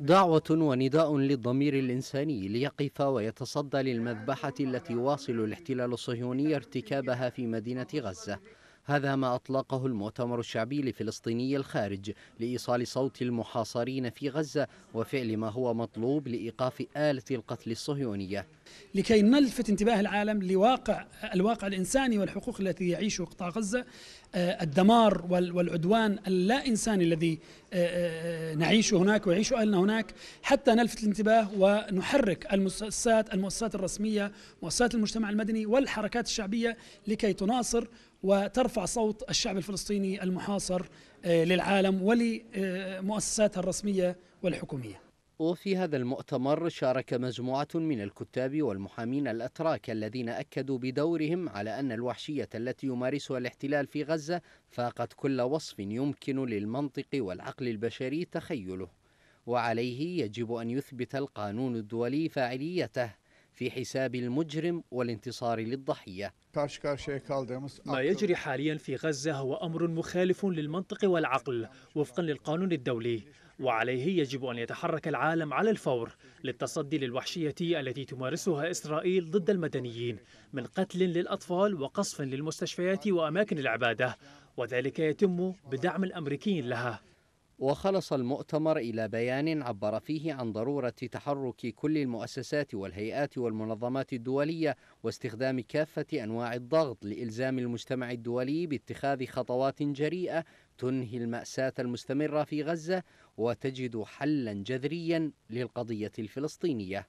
دعوة ونداء للضمير الإنساني ليقف ويتصدى للمذبحة التي واصل الاحتلال الصهيوني ارتكابها في مدينة غزة هذا ما أطلقه المؤتمر الشعبي لفلسطيني الخارج لإيصال صوت المحاصرين في غزة وفعل ما هو مطلوب لإيقاف آلة القتل الصهيونية لكي نلفت انتباه العالم لواقع الواقع الانساني والحقوق التي يعيشه قطاع غزه آه، الدمار والعدوان اللا انساني الذي آه، آه، نعيشه هناك ويعيش اهلنا هناك حتى نلفت الانتباه ونحرك المؤسسات المؤسسات الرسميه مؤسسات المجتمع المدني والحركات الشعبيه لكي تناصر وترفع صوت الشعب الفلسطيني المحاصر للعالم ولمؤسساتها الرسميه والحكوميه وفي هذا المؤتمر شارك مجموعة من الكتاب والمحامين الأتراك الذين أكدوا بدورهم على أن الوحشية التي يمارسها الاحتلال في غزة فاقت كل وصف يمكن للمنطق والعقل البشري تخيله وعليه يجب أن يثبت القانون الدولي فاعليته في حساب المجرم والانتصار للضحية ما يجري حاليا في غزة هو أمر مخالف للمنطق والعقل وفقا للقانون الدولي وعليه يجب أن يتحرك العالم على الفور للتصدي للوحشية التي تمارسها إسرائيل ضد المدنيين من قتل للأطفال وقصف للمستشفيات وأماكن العبادة وذلك يتم بدعم الأمريكيين لها وخلص المؤتمر إلى بيان عبر فيه عن ضرورة تحرك كل المؤسسات والهيئات والمنظمات الدولية واستخدام كافة أنواع الضغط لإلزام المجتمع الدولي باتخاذ خطوات جريئة تنهي المأساة المستمرة في غزة وتجد حلا جذريا للقضية الفلسطينية